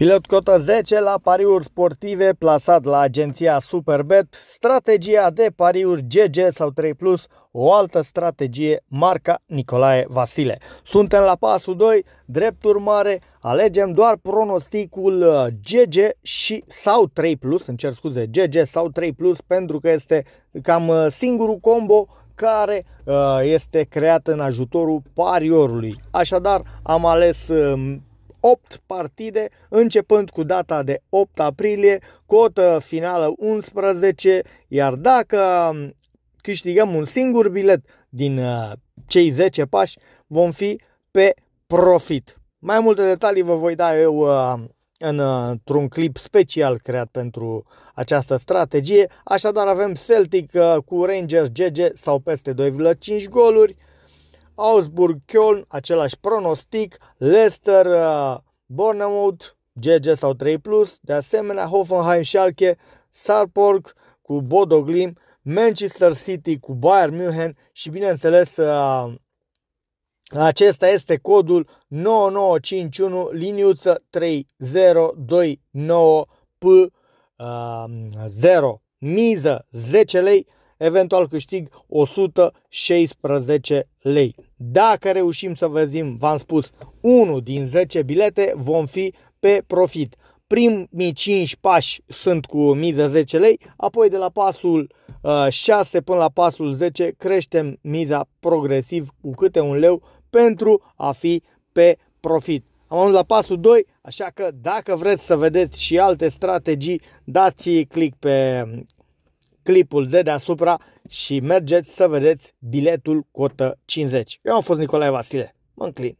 Pilot cotă 10 la pariuri sportive plasat la agenția Superbet, strategia de pariuri GG sau 3+, plus, o altă strategie marca Nicolae Vasile. Suntem la pasul 2, drept urmare, alegem doar pronosticul GG uh, și sau 3+, plus, îmi cer scuze, GG sau 3+, plus, pentru că este cam uh, singurul combo care uh, este creat în ajutorul pariorului. Așadar, am ales 8 partide, începând cu data de 8 aprilie, cotă finală 11, iar dacă um, câștigăm un singur bilet din uh, cei 10 pași, vom fi pe profit. Mai multe detalii vă voi da eu uh, într-un clip special creat pentru această strategie. Așadar avem Celtic uh, cu Rangers GG sau peste 2,5 goluri, Augsburg, Köln, același pronostic, Leicester, uh, Bournemouth, GG sau 3+, plus, de asemenea Hoffenheim, Schalke, Sarpork cu Bodo Glim, Manchester City cu Bayern München și bineînțeles uh, acesta este codul 9951 liniuță 3029 P0. Uh, miză 10 lei, eventual câștig 116 lei. Dacă reușim să văzim, v-am spus, 1 din 10 bilete, vom fi pe profit. Primii 5 pași sunt cu de 10 lei, apoi de la pasul 6 uh, până la pasul 10 creștem miza progresiv cu câte un leu pentru a fi pe profit. Am ajuns la pasul 2, așa că dacă vreți să vedeți și alte strategii, dați click pe clipul de deasupra și mergeți să vedeți biletul cotă 50. Eu am fost Nicolae Vasile. Mă înclin.